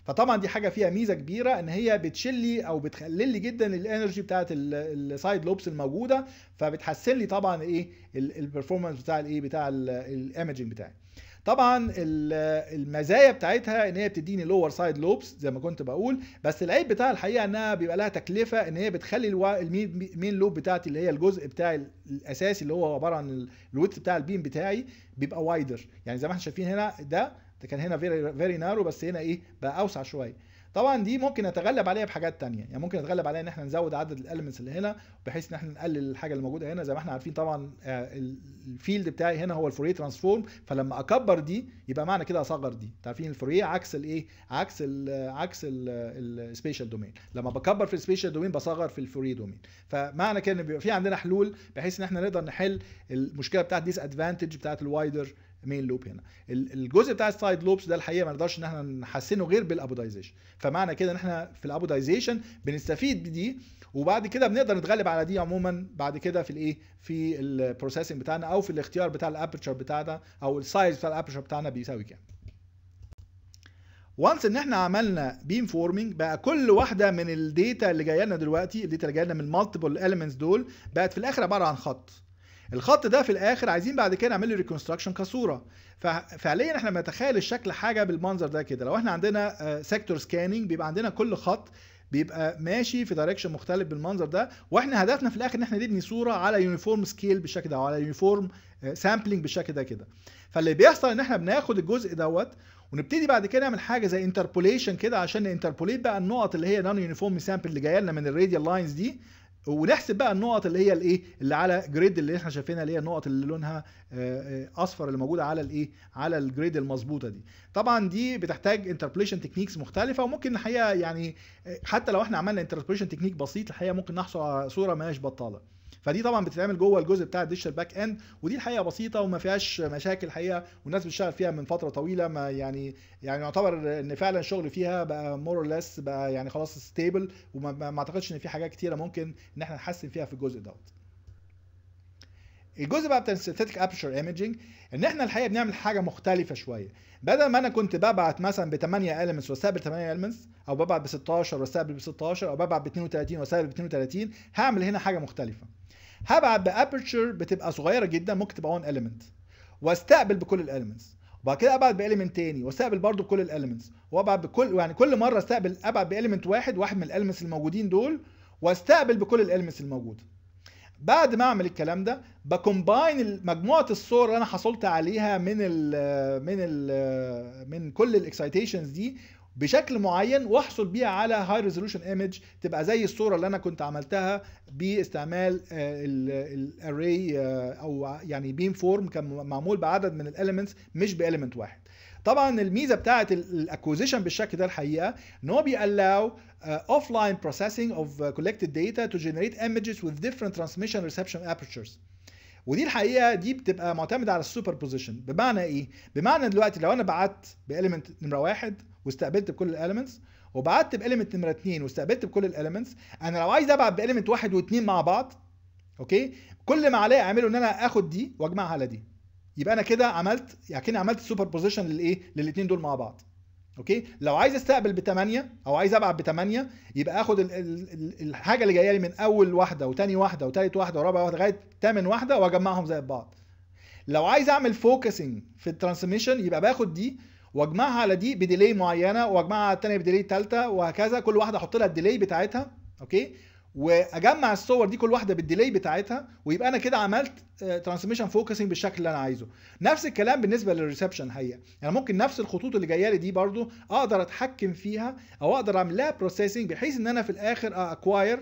فطبعا دي حاجه فيها ميزه كبيره ان هي بتشيل لي او بتقلل لي جدا الانرجي بتاعه السايد لوبس الموجوده فبتحسن لي طبعا ايه البرفورمانس بتاع الايه بتاع الايمجنج بتاعي طبعا المزايا بتاعتها ان هي بتديني لور سايد لوبس زي ما كنت بقول بس العيب بتاعها الحقيقه انها بيبقى لها تكلفه ان هي بتخلي المين لوب بتاعتي اللي هي الجزء بتاع الاساسي اللي هو عباره عن الويت بتاع البيم بتاعي بيبقى وايدر يعني زي ما احنا شايفين هنا ده كان هنا فيري فيري نارو بس هنا ايه بقى اوسع شويه طبعا دي ممكن نتغلب عليها بحاجات تانية يعني ممكن نتغلب عليها ان احنا نزود عدد الالمنتس اللي هنا بحيث ان احنا نقلل الحاجه اللي موجوده هنا زي ما احنا عارفين طبعا آه، الفيلد بتاعي هنا هو الفوريه ترانسفورم فلما اكبر دي يبقى معنى كده اصغر دي انتوا عارفين الفوريه عكس الايه عكس الـ عكس السبيشال دومين لما بكبر في السبيشال دومين بصغر في الفوريه دومين فمعنى كده ان بيبقى في عندنا حلول بحيث ان احنا نقدر نحل المشكله بتاعت ديس ادفانتج بتاعت الوايدر مين لوب هنا الجزء بتاع السايد لوبس ده الحقيقه ما نقدرش ان احنا نحسنه غير بالابودايزيشن فمعنى كده ان احنا في الابودايزيشن بنستفيد بدي وبعد كده بنقدر نتغلب على دي عموما بعد كده في الايه في البروسيسنج بتاعنا او في الاختيار بتاع الابرتشر بتاعنا او السايز بتاع الابرتشر بتاعنا بيساوي كام وانس ان احنا عملنا بيم فورمينج بقى كل واحده من الداتا اللي جايه لنا دلوقتي الداتا اللي جايه لنا من المالتيبل اليمنتس دول بقت في الاخر عباره عن خط الخط ده في الاخر عايزين بعد كده نعمل له ريكونستراكشن كصوره ففعليا احنا بنتخيل الشكل حاجه بالمنظر ده كده لو احنا عندنا سيكتور آه، سكاننج بيبقى عندنا كل خط بيبقى ماشي في دايركشن مختلف بالمنظر ده واحنا هدفنا في الاخر ان احنا نبني صوره على يونيفورم سكيل بالشكل ده على يونيفورم سامبلنج آه، بالشكل ده كده فاللي بيحصل ان احنا بناخد الجزء دوت ونبتدي بعد كده نعمل حاجه زي انتربوليشن كده عشان انتربوليت بقى النقط اللي هي نون يونيفورم سامبل اللي جايه لنا من الراديال لاينز دي ونحسب بقى النقط اللي هي الايه اللي على جريد اللي احنا شايفينها اللي هي النقط اللي لونها آه، آه، اصفر اللي موجوده على الايه على الجريد المظبوطه دي طبعا دي بتحتاج انتربليشن تكنيكس مختلفه وممكن الحقيقه يعني آه، حتى لو احنا عملنا انتربليشن تكنيك بسيط الحقيقه ممكن نحصل على صوره ماهيش بطاله فدي طبعا بتتعمل جوه الجزء بتاع الديجيتال باك اند ودي الحقيقه بسيطه وما فيهاش مشاكل الحقيقه والناس بتشتغل فيها من فتره طويله ما يعني يعني يعتبر ان فعلا الشغل فيها بقى مور اور ليس بقى يعني خلاص ستيبل وما اعتقدش ان في حاجات كتيره ممكن ان احنا نحسن فيها في الجزء دوت الجزء بقى بتاع السينثيتيك ابشر ايمجنج ان احنا الحقيقه بنعمل حاجه مختلفه شويه بدل ما انا كنت ببعت مثلا ب 8 المنتس واستقبل 8 المنتس او ببعت ب 16 واستقبل ب 16 او ببعت ب 32 واستقبل ب 32 هعمل هنا حاجه مختلفه هبعت بابرتشر بتبقى صغيره جدا ممكن تبقى 1 اليمنت واستقبل بكل الاليمنتس وبعد كده ابعت باليمنت تاني واستقبل برضو بكل الاليمنتس وابعت بكل يعني كل مره استقبل ابعت باليمنت واحد واحد من الاليمنتس الموجودين دول واستقبل بكل الاليمنتس الموجوده بعد ما اعمل الكلام ده بكومباين مجموعه الصور اللي انا حصلت عليها من ال من ال من كل الاكسايتيشنز دي بشكل معين واحصل بيها على هاي ريزولوشن ايمج تبقى زي الصوره اللي انا كنت عملتها باستعمال آه، الاري آه، او يعني بيم فورم كان معمول بعدد من الاليمنتس مش باليمنت واحد طبعا الميزه بتاعه الاكوزيشن بالشكل ده الحقيقه ان هو بيألاو اوف لاين بروسيسنج اوف كولكتد داتا تو جنريت ايمجز وذ ديفرنت ترانسميشن ريسبشن ابرتشرز ودي الحقيقه دي بتبقى معتمده على السوبر بوزيشن بمعنى ايه بمعنى دلوقتي لو انا بعت باليمنت نمره واحد واستقبلت بكل الاليمنتس وبعت باليمنت نمره اثنين واستقبلت بكل الاليمنتس انا لو عايز ابعت باليمنت واحد واثنين مع بعض اوكي كل ما عليا اعمله ان انا اخد دي واجمعها على دي يبقى انا كده عملت يعني عملت سوبر بوزيشن للايه للاثنين دول مع بعض اوكي لو عايز استقبل ب 8 او عايز ابعت ب 8 يبقى اخد ال ال الحاجه اللي جايه لي من اول واحده وتاني واحده وتالت واحده ورابع واحده لغايه تامن واحده واجمعهم زي بعض لو عايز اعمل فوكسنج في الترانسميشن يبقى باخد دي واجمعها على دي بديلي معينه واجمعها على الثانيه بديلي ثالثه وهكذا كل واحده احط لها الديلي بتاعتها اوكي واجمع الصور دي كل واحده بالديلي بتاعتها ويبقى انا كده عملت ترانسميشن آه، فوكسنج بالشكل اللي انا عايزه نفس الكلام بالنسبه للريسبشن يعني انا يعني ممكن نفس الخطوط اللي جايه لي دي برضو اقدر اتحكم فيها او اقدر اعمل لها بروسيسنج بحيث ان انا في الاخر اكواير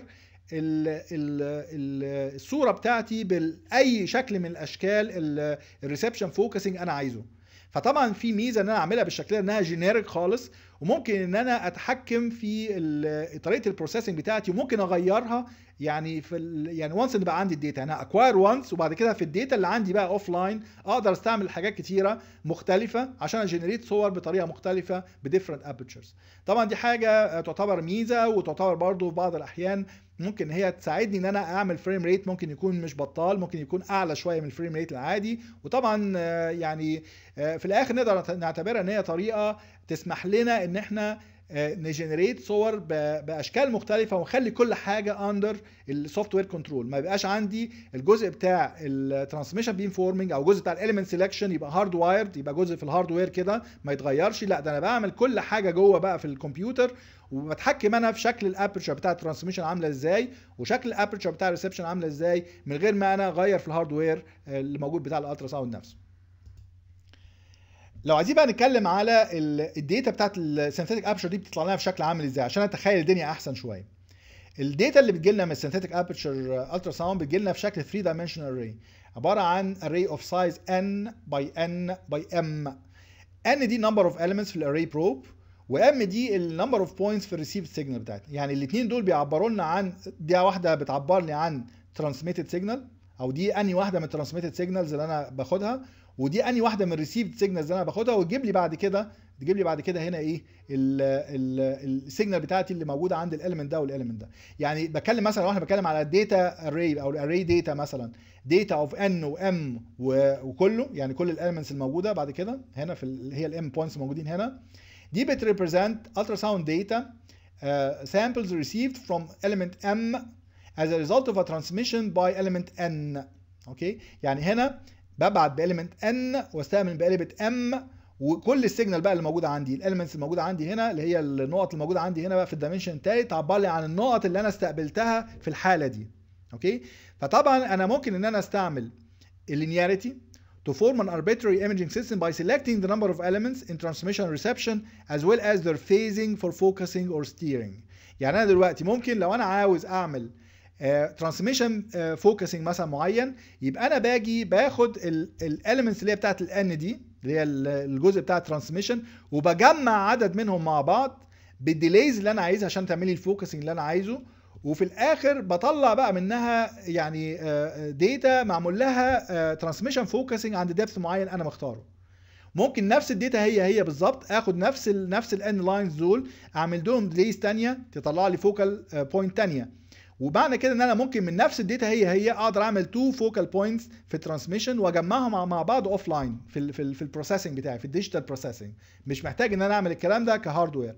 الصوره بتاعتي باي شكل من الاشكال الريسبشن فوكسنج انا عايزه فطبعا في ميزه ان انا اعملها بالشكل ده انها جينيريك خالص وممكن ان انا اتحكم في طريقه البروسيسنج بتاعتي وممكن اغيرها يعني في يعني وانس ان بقى عندي الداتا انا اكواير وانس وبعد كده في الداتا اللي عندي بقى اوف لاين اقدر استعمل حاجات كتيره مختلفه عشان اجنريت صور بطريقه مختلفه بديفرنت ابيتشرز طبعا دي حاجه تعتبر ميزه وتعتبر برضو في بعض الاحيان ممكن هي تساعدني ان انا اعمل فريم ريت ممكن يكون مش بطال ممكن يكون اعلى شويه من الفريم ريت العادي وطبعا يعني آه، في الاخر نقدر نعتبرها ان هي طريقه تسمح لنا ان احنا آه، نجنريت صور باشكال مختلفه ونخلي كل حاجه اندر السوفت وير كنترول ما يبقاش عندي الجزء بتاع الترانسميشن بيم فورمنج او الجزء بتاع الاليمنت سيلكشن يبقى هارد وايرد يبقى جزء في الهارد وير كده ما يتغيرش لا ده انا بعمل كل حاجه جوه بقى في الكمبيوتر وبتحكم انا في شكل الابرتشر بتاع الترانسميشن عامله ازاي وشكل الابرتشر بتاع الريسبشن عامله ازاي من غير ما انا اغير في الهارد آه، وير اللي موجود بتاع الالترا ساوند نفسه لو عايزين بقى نتكلم على الداتا بتاعت السينثيتك ابشر دي بتطلع لنا في شكل عامل ازاي عشان اتخيل الدنيا احسن شويه الداتا اللي بتجي لنا من السينثيتك ابشر الترا ساوند بتجي لنا في شكل 3 دايمنشنال اري عباره عن اري اوف سايز n باي n باي m n دي نمبر اوف اليمنتس في الاري بروب وام دي النمبر اوف بوينتس في الريسيف سيجنال بتاعتنا يعني الاثنين دول بيعبروا لنا عن دي واحده بتعبر لي عن ترانسميتد سيجنال او دي اني واحده من الترانسميتد سيجنالز اللي انا باخدها ودي اني واحده من الريسيفد سيجنالز اللي انا باخدها وتجيب لي بعد كده تجيب لي بعد كده هنا ايه السيجنال بتاعتي اللي موجوده عند الاليمنت ده والاليمنت ده يعني بتكلم مثلا لو احنا بتكلم على الداتا اري او الاري داتا مثلا داتا اوف ان وام وكله يعني كل الاليمنتس الموجوده بعد كده هنا في اللي هي الام بوينتس موجودين هنا دي بتريبريزنت الترا ساوند داتا samples received from element m as a result of a transmission by element n اوكي يعني هنا ببعت بإليمنت ان واستعمل بقلبة ام وكل السيجنال بقى اللي موجوده عندي الاليمنتس الموجوده عندي هنا اللي هي النقط الموجوده عندي هنا بقى في الدايمنشن التالت تعبر لي عن النقط اللي انا استقبلتها في الحاله دي اوكي فطبعا انا ممكن ان انا استعمل اللينياريتي to form an arbitrary imaging system by selecting the number of elements in transmission reception as well as their phasing for focusing or steering يعني انا دلوقتي ممكن لو انا عاوز اعمل ترانسميشن آه، فوكسنج آه، مثلا معين يبقى انا باجي باخد الاليمنتس اللي هي بتاعت الان دي اللي هي الجزء بتاع الترانسميشن وبجمع عدد منهم مع بعض بالديليز اللي انا عايزها عشان تعمل لي الفوكسنج اللي انا عايزه وفي الاخر بطلع بقى منها يعني ديتا آه، معمول لها ترانسميشن فوكسنج عند ديبث معين انا مختاره ممكن نفس الداتا هي هي بالظبط اخد نفس ال نفس الان لاينز دول اعمل لهم ديليز ثانيه تطلع لي فوكال بوينت ثانيه ومعنى كده ان انا ممكن من نفس الداتا هي هي اقدر اعمل تو فوكال بوينتس في الترانسميشن واجمعهم مع بعض اوف لاين في الـ في, في البروسيسنج بتاعي في الديجيتال بروسيسنج مش محتاج ان انا اعمل الكلام ده كهاردوير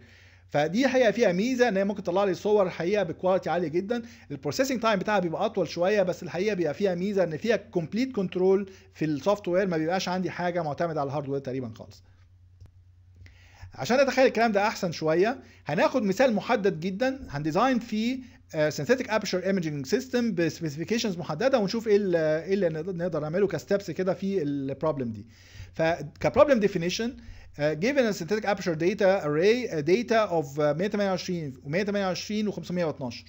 فدي حقيقه فيها ميزه ان هي ممكن تطلع لي صور الحقيقه بكواليتي عاليه جدا البروسيسنج تايم بتاعها بيبقى اطول شويه بس الحقيقه بيبقى فيها ميزه ان فيها كومبليت كنترول في السوفت وير ما بيبقاش عندي حاجه معتمده على الهاردوير تقريبا خالص عشان اتخيل الكلام ده احسن شويه هناخد مثال محدد جدا هنديزاين فيه سينثيتك ابشر ايمجنج سيستم بسبيسيفيكيشنز محدده ونشوف ايه ايه اللي نقدر نعمله كستبس كده في البروبلم دي فكبروبلم ديفينيشن Uh, given a synthetic aperture data array uh, data of uh, آه، 128 و 128 و 512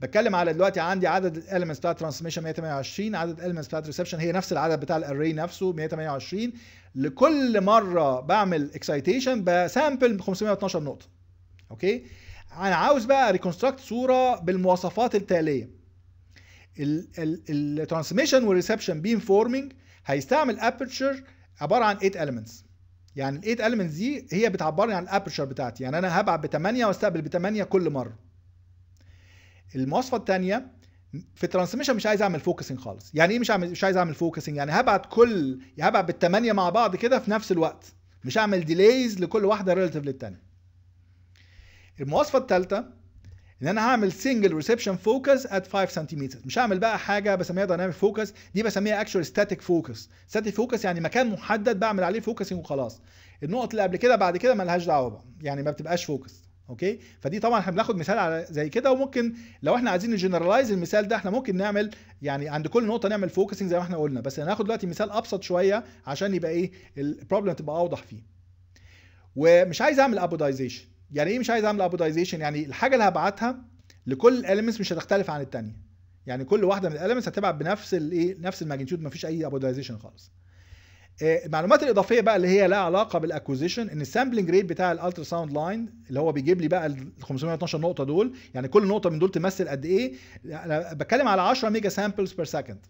بتكلم على دلوقتي عندي عدد الاليمنتس بتاعت ترانسميشن 128 عدد الاليمنتس بتاعت ريسبشن هي نفس العدد بتاع الاري نفسه 128 لكل مره بعمل اكسايتيشن بسامبل 512 نقطه اوكي okay? انا عاوز بقى ريكونستراكت صوره بالمواصفات التاليه الترانسميشن والريسبشن بيم فورمينج هيستعمل ابرتشر عباره عن 8 اليمنتس يعني ال 8 اليمنتس دي هي بتعبرني عن الابرتشر بتاعتي يعني انا هبعت ب 8 واستقبل ب 8 كل مره المواصفه الثانيه في الترانسميشن مش عايز اعمل فوكسنج خالص يعني ايه مش عامل مش عايز اعمل فوكسنج يعني هبعت كل هبعت بالثمانيه مع بعض كده في نفس الوقت مش هعمل ديليز لكل واحده ريلاتيف للثانيه المواصفه الثالثه ان انا هعمل سنجل ريسبشن فوكس ات 5 سنتيمتر مش هعمل بقى حاجه بسميها دايناميك فوكس دي بسميها اكشوال ستاتيك فوكس ستاتيك فوكس يعني مكان محدد بعمل عليه فوكسنج وخلاص النقط اللي قبل كده بعد كده مالهاش دعوه بقى يعني ما بتبقاش فوكس اوكي فدي طبعا احنا بناخد مثال على زي كده وممكن لو احنا عايزين نجنرالايز المثال ده احنا ممكن نعمل يعني عند كل نقطه نعمل فوكسنج زي ما احنا قلنا بس هناخد دلوقتي مثال ابسط شويه عشان يبقى ايه البروبلم تبقى اوضح فيه ومش عايز اعمل ابودايزيشن يعني ايه مش عايز اعمل ابودايزيشن يعني الحاجه اللي هبعتها لكل الاليمنتس مش هتختلف عن الثانيه يعني كل واحده من الاليمنتس هتبعت بنفس الايه نفس الماجنتيود مفيش اي ابودايزيشن خالص آه، المعلومات الاضافيه بقى اللي هي لها علاقه بالاكوزيشن ان السامبلنج ريت بتاع الالترا ساوند لاين اللي هو بيجيب لي بقى ال 512 نقطه دول يعني كل نقطه من دول تمثل قد ايه انا بتكلم على 10 ميجا سامبلز بير سكند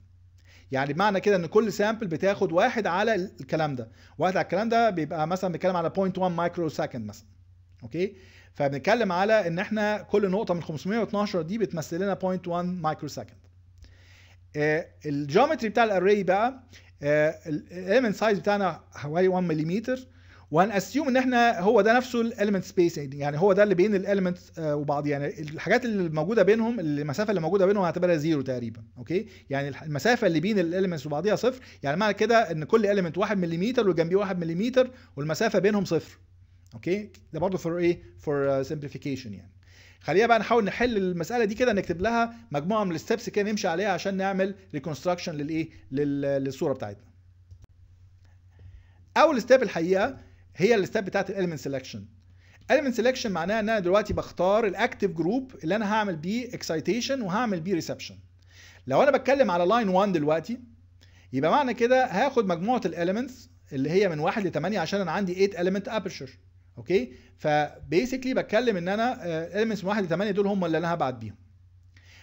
يعني بمعنى كده ان كل سامبل بتاخد واحد على الكلام ده واحد على الكلام ده بيبقى مثلا بيتكلم على 0.1 مايكرو سكند مثلا اوكي فبنتكلم على ان احنا كل نقطه من 512 دي بتمثل لنا 0.1 مايكرو سكند الجيومتري بتاع الاري بقى آه، الاليمنت سايز بتاعنا حوالي 1 ملم اسيوم ان احنا هو ده نفسه الاليمنت يعني، سبيس يعني هو ده اللي بين الاليمنت آه، وبعض يعني الحاجات اللي موجوده بينهم المسافه اللي موجوده بينهم هعتبرها زيرو تقريبا اوكي يعني المسافه اللي بين الاليمنتس وبعضيها صفر يعني معنى كده ان كل اليمنت 1 ملم واللي جنبيه 1 ملم والمسافه بينهم صفر اوكي ده برضه فور ايه فور سمبليفيكيشن آه، يعني خلينا بقى نحاول نحل المساله دي كده نكتب لها مجموعه من الستبس كده نمشي عليها عشان نعمل ريكونستراكشن للايه للصوره بتاعتنا اول ستيب الحقيقه هي الستيب بتاعت الاليمنت سيلكشن element selection معناها ان انا دلوقتي بختار الاكتيف جروب اللي انا هعمل بيه اكسايتيشن وهعمل بيه ريسبشن لو انا بتكلم على لاين 1 دلوقتي يبقى معنى كده هاخد مجموعه الاليمنتس اللي هي من 1 ل 8 عشان انا عندي 8 element aperture اوكي فبيسكلي بتكلم ان انا المس آه، من 1 ل 8 دول هم اللي انا هبعت بيهم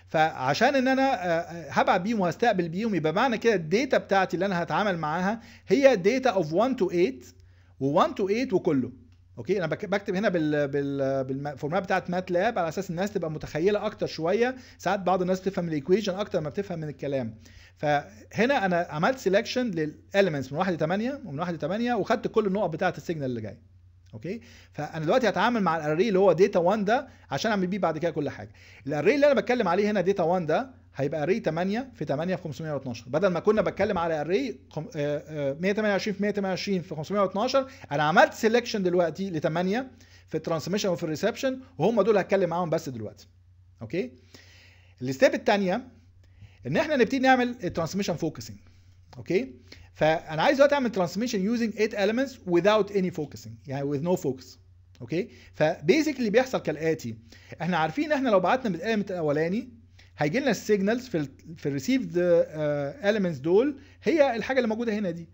فعشان ان انا آه، آه، هبعت بيهم وهستقبل بيهم يبقى معنى كده الداتا بتاعتي اللي انا هتعامل معاها هي داتا اوف 1 تو 8 و1 تو 8 وكله اوكي انا بكتب هنا بال بال بالفورمات بتاعت مات لاب على اساس الناس تبقى متخيله اكتر شويه ساعات بعض الناس بتفهم الايكويشن اكتر ما بتفهم من الكلام فهنا انا عملت سيلكشن للاليمنتس من 1 ل 8 ومن 1 ل 8 وخدت كل النقط بتاعت السيجنال اللي جايه اوكي فانا دلوقتي هتعامل مع الاري اللي هو داتا 1 ده عشان اعمل بيه بعد كده كل حاجه الاري اللي انا بتكلم عليه هنا داتا 1 ده هيبقى اري 8 في 8 في 512 بدل ما كنا بتكلم على اري آه، آه، 128 في 128 في 512 انا عملت سيلكشن دلوقتي ل 8 في الترانسميشن وفي الريسبشن وهم دول هتكلم معاهم بس دلوقتي اوكي الستيب الثانيه ان احنا نبتدي نعمل الترانسميشن فوكسنج اوكي فانا عايز دلوقتي اعمل ترانسميشن يوزنج 8 elements without any focusing يعني with no focus اوكي فبيزيك اللي بيحصل كالاتي احنا عارفين احنا لو بعتنا من الاليمنت الاولاني هيجي لنا السيجنالز في في الريسيفد اليمنتس آه، دول هي الحاجه اللي موجوده هنا دي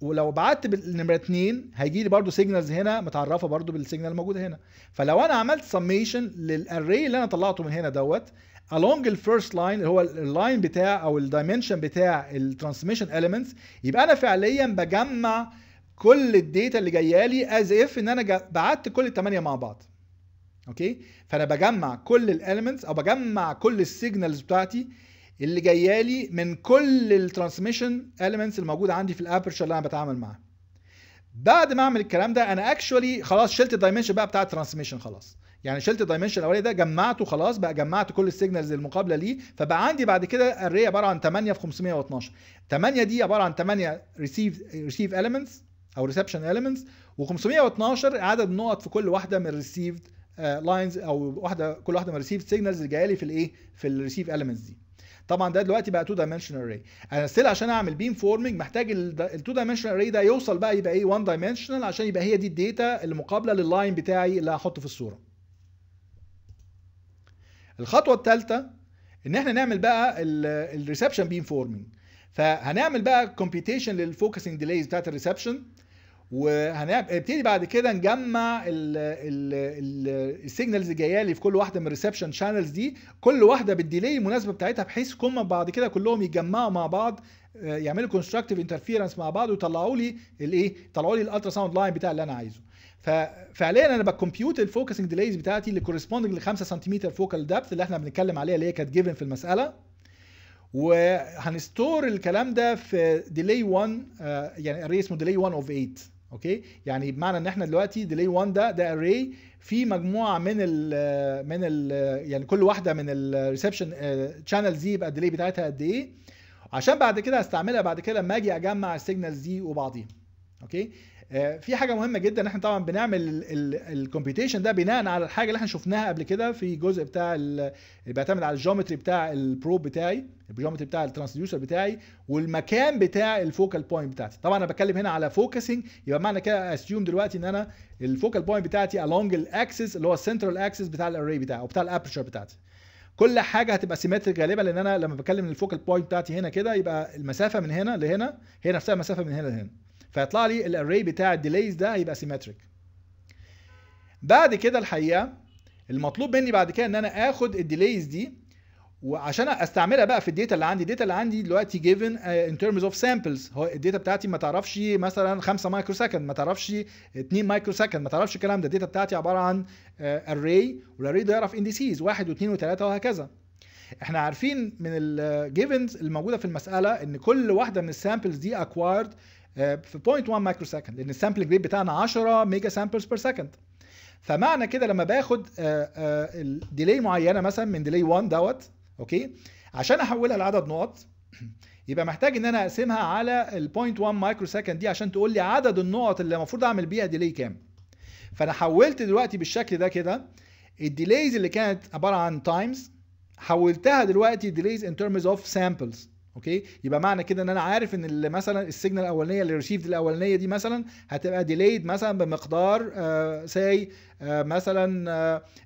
ولو بعت بالنمره 2 هيجي لي برضه سيجنالز هنا متعرفه برضه بالسيجنال الموجوده هنا فلو انا عملت سميشن للاري اللي انا طلعته من هنا دوت along the first line اللي هو اللاين بتاع او الدايمنشن بتاع الترانسميشن اليمنتس يبقى انا فعليا بجمع كل الداتا اللي جايه لي از اف ان انا بعت كل الثمانيه مع بعض اوكي فانا بجمع كل الاليمنتس او بجمع كل السيجنالز بتاعتي اللي جايه لي من كل الترانسميشن اليمنتس الموجوده عندي في الابرشر اللي انا بتعامل معاه بعد ما اعمل الكلام ده انا اكشولي خلاص شلت الدايمنشن بقى بتاع الترانسميشن خلاص يعني شلت الدايمنشن الاولاني ده جمعته خلاص بقى جمعت كل السيجنالز المقابله ليه فبقى عندي بعد كده الري عباره عن 8 في 512 8 دي عباره عن 8 ريسيف ريسيف اليمنتس او ريسبشن اليمنتس و512 عدد نقط في كل واحده من الريسيف آه، لاينز او واحده كل واحده من الريسيف سيجنالز اللي جايه لي في الايه في الريسيف اليمنتس دي طبعا ده دلوقتي بقى 2 دايمنشن اري انا ستيل عشان اعمل بيم فورمنج محتاج ال 2 دايمنشن اري ده يوصل بقى يبقى ايه 1 دايمنشنال عشان يبقى هي دي الداتا المقابله لللاين بتاعي اللي هحطه في الصوره الخطوه الثالثه ان احنا نعمل بقى الريسبشن بيم فورمينج فهنعمل بقى كومبيوتيشن للفوكسنج ديليز بتاعت الريسبشن وهنبتدي بعد كده نجمع السيجنالز جايه لي في كل واحده من الريسبشن شانلز دي كل واحده بالديلي المناسبه بتاعتها بحيث كما بعد كده كلهم يتجمعوا مع بعض آه، يعملوا كونستراكتيف انترفيرنس مع بعض ويطلعوا لي الايه يطلعوا لي الالترا ساوند لاين بتاع اللي انا عايزه ففعليا انا بكمبيوت الفوكسنج ديليز بتاعتي اللي كورسبوندنج ل 5 سنتيمتر فوكال دبث اللي احنا بنتكلم عليها اللي هي كانت جيفن في المساله وهنستور الكلام ده في ديلي 1 آه، يعني اري اسمه ديلي 1 اوف 8 اوكي يعني بمعنى ان احنا دلوقتي ديلي 1 ده ده اري في مجموعه من ال آه، من ال آه، يعني كل واحده من الريسبشن شانلز دي يبقى الديلي بتاعتها قد ايه عشان بعد كده استعملها بعد كده لما اجي اجمع السيجنالز دي وبعضيها اوكي آه، في حاجه مهمه جدا احنا طبعا بنعمل الكمبيوتيشن ده بناء على الحاجه اللي احنا شفناها قبل كده في جزء بتاع اللي بيعتمد على الجيومتري بتاع البروب بتاعي الجيومتري بتاع الترانسديوسر بتاعي والمكان بتاع الفوكال بوينت بتاعتي طبعا انا بتكلم هنا على فوكسنج يبقى معنى كده اسيوم دلوقتي ان انا الفوكال بوينت بتاعتي along الاكسس اللي هو السنترال اكسس بتاع الاري بتاعي او بتاع الابرشر بتاعتي كل حاجه هتبقى سيمتريك غالبا لان انا لما بتكلم الفوكال بوينت بتاعتي هنا كده يبقى المسافه من هنا لهنا هي نفسها المسافه من هنا لهنا فيطلع لي الاري بتاع الديليز ده هيبقى سيمتريك بعد كده الحقيقه المطلوب مني بعد كده ان انا اخد الديليز دي وعشان استعملها بقى في الداتا اللي عندي الداتا اللي عندي دلوقتي جيفن ان ترمز اوف سامبلز هو الداتا بتاعتي ما تعرفش مثلا 5 مايكرو سكند ما تعرفش 2 مايكرو سكند ما تعرفش الكلام ده الداتا بتاعتي عباره عن اري آه، والاري ده يعرف انديسيز 1 و2 و3 وهكذا احنا عارفين من الجيفنز الموجوده في المساله ان كل واحده من السامبلز دي اكوايرد آه، في 0.1 مايكرو سكند لان السامبل جريد بتاعنا 10 ميجا سامبلز بير سكند فمعنى كده لما باخد ديلي آه، آه، معينه مثلا من ديلي 1 دوت اوكي عشان احولها لعدد نقط يبقى محتاج ان انا اقسمها على ال 0.1 مايكرو سكند دي عشان تقول لي عدد النقط اللي المفروض اعمل بيها ديلي كام فانا حولت دلوقتي بالشكل ده كده الديليز اللي كانت عباره عن تايمز حولتها دلوقتي ديليز ان ترمز اوف سامبلز اوكي يبقى معنى كده ان انا عارف ان اللي مثلا السيجنال الاولانيه اللي ريسيفد الاولانيه دي مثلا هتبقى ديليد مثلا بمقدار ساي آه، آه، مثلا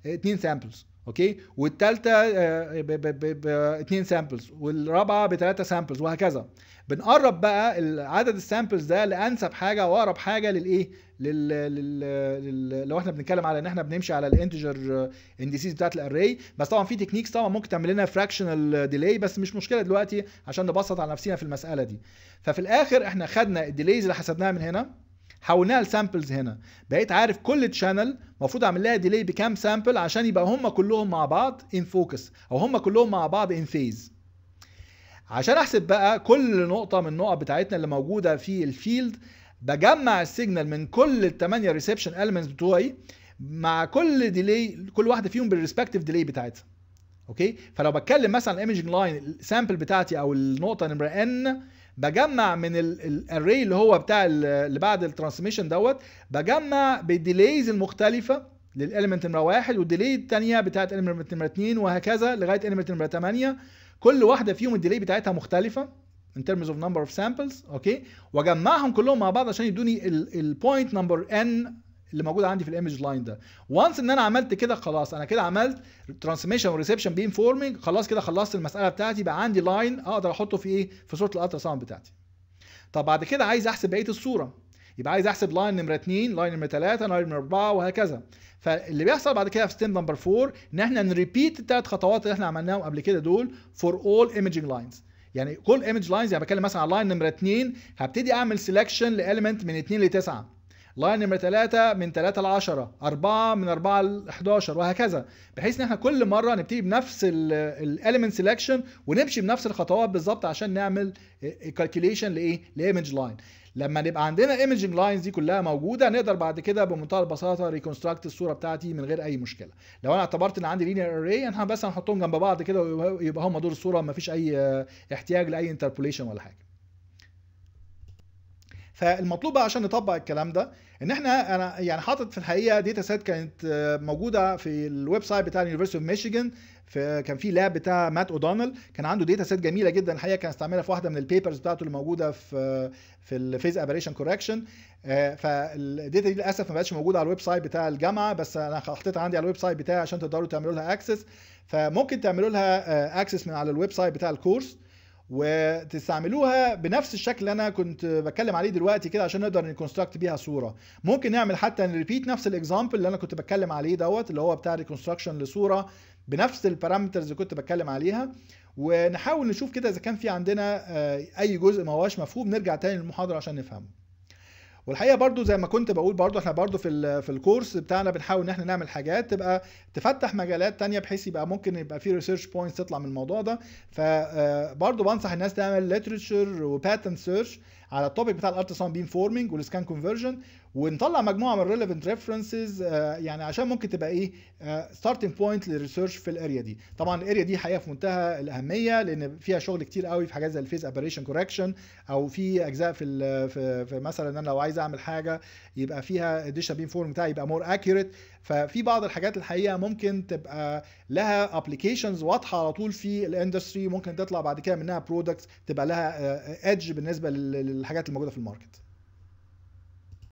2 آه، سامبلز اوكي والثالثه آه، باثنين سامبلز والرابعه بثلاثه سامبلز وهكذا بنقرب بقى عدد السامبلز ده لانسب حاجه واقرب حاجه للايه لل... لل... لو احنا بنتكلم على ان احنا بنمشي على الانتجر انديسيز آه، بتاعت الاري بس طبعا في تكنيكس طبعا ممكن تعمل لنا فراكشنال ديلي بس مش مشكله دلوقتي عشان نبسط على نفسنا في المساله دي ففي الاخر احنا خدنا الديليز اللي حسبناها من هنا حولناها لسامبلز هنا بقيت عارف كل تشانل المفروض اعمل لها ديلي بكام سامبل عشان يبقى هم كلهم مع بعض ان فوكس او هم كلهم مع بعض ان فيز عشان احسب بقى كل نقطه من النقط بتاعتنا اللي موجوده في الفيلد بجمع السيجنال من كل الثمانيه ريسبشن المنتس بتوعي مع كل ديلي كل واحده فيهم بالريسبكتيف ديلي بتاعتها اوكي فلو بتكلم مثلا الايمجنج لاين السامبل بتاعتي او النقطه نمره ان بجمع من الاري اللي هو بتاع اللي بعد الترانسميشن دوت بجمع بالديليز المختلفه للاليمنت نمره واحد والديلي الثانيه بتاعت اليمنت نمره اثنين وهكذا لغايه اليمنت نمره ثمانيه كل واحده فيهم الديلي بتاعتها مختلفه in terms of number of samples اوكي واجمعهم كلهم مع بعض عشان يدوني البوينت نمبر n اللي موجود عندي في الايمج لاين ده وانس ان انا عملت كده خلاص انا كده عملت ترانسميشن وريسبشن بين فورمنج خلاص كده خلصت المساله بتاعتي بقى عندي لاين اقدر احطه في ايه في صوره الالترا ساوند بتاعتي طب بعد كده عايز احسب بقيه الصوره يبقى عايز احسب لاين نمره 2 لاين نمره 3 لاين نمره 4 وهكذا فاللي بيحصل بعد كده في ستيم نمبر 4 ان احنا نريبيت التلات خطوات اللي احنا عملناهم قبل كده دول فور اول ايمجينج لاينز يعني كل ايمج لاينز يعني بتكلم مثلا على لاين نمره 2 هبتدي اعمل سيلكشن لاليمنت من 2 ل 9 لاين نمرة 3 من 3 ل 10 4 من 4 ل 11 وهكذا بحيث ان احنا كل مره نبتدي بنفس الاليمنت سيلكشن ونمشي بنفس الخطوات بالظبط عشان نعمل كالكوليشن لايه لايمج لاين لما نبقى عندنا ايمجنج لاينز دي كلها موجوده نقدر بعد كده بمنتهى البساطه ريكونستراكت الصوره بتاعتي من غير اي مشكله لو انا اعتبرت ان عندي لينير اري انا بس هنحطهم جنب بعض كده يبقى هم دول الصوره ما فيش اي احتياج لاي انتربوليشن ولا حاجه فالمطلوب بقى عشان نطبق الكلام ده ان احنا انا يعني حاطط في الحقيقه داتا سيت كانت آه، موجوده في الويب سايت بتاع اليونيفرستي اوف ميشيغان كان في لاب بتاع مات اودونل كان عنده داتا سيت جميله جدا الحقيقه كان استعملها في واحده من البيبرز بتاعته اللي موجوده في آه، في الفيز ابريشن كوركشن فالداتا دي للاسف ما بقتش موجوده على الويب سايت بتاع الجامعه بس انا حطيتها عندي على الويب سايت بتاعي عشان تقدروا تعملوا لها اكسس فممكن تعملوا لها اكسس آه، من على الويب سايت بتاع الكورس وتستعملوها بنفس الشكل اللي انا كنت بتكلم عليه دلوقتي كده عشان نقدر نكونستراكت بيها صوره ممكن نعمل حتى نريبيت نفس الاكزامبل اللي انا كنت بتكلم عليه دوت اللي هو بتاع ريكونستراكشن لصوره بنفس البارامترز اللي كنت بتكلم عليها ونحاول نشوف كده اذا كان في عندنا آه، اي جزء ما هواش مفهوم نرجع تاني للمحاضره عشان نفهمه والحقيقه برضو زي ما كنت بقول برضو احنا برضو في في الكورس بتاعنا بنحاول ان احنا نعمل حاجات تبقى تفتح مجالات تانية بحيث يبقى ممكن يبقى في ريسيرش بوينتس تطلع من الموضوع ده فبرضو آه، بنصح الناس تعمل ليترشر وباتن سيرش على التوبيك بتاع الالتراساوند بيم فورمنج والسكان كونفرجن ونطلع مجموعه من الريليفنت آه، ريفرنسز يعني عشان ممكن تبقى ايه ستارتنج بوينت للريسيرش في الاريا دي طبعا الاريا دي حقيقه في منتهى الاهميه لان فيها شغل كتير قوي في حاجات زي الفيز ابريشن كوركشن او في اجزاء في في, في مثلا انا لو عايز اعمل حاجه يبقى فيها الديشا بين فورم بتاعي يبقى مور اكيوريت ففي بعض الحاجات الحقيقه ممكن تبقى لها ابلكيشنز واضحه على طول في الاندستري ممكن تطلع بعد كده منها برودكتس تبقى لها ايدج آه، بالنسبه للحاجات الموجوده في الماركت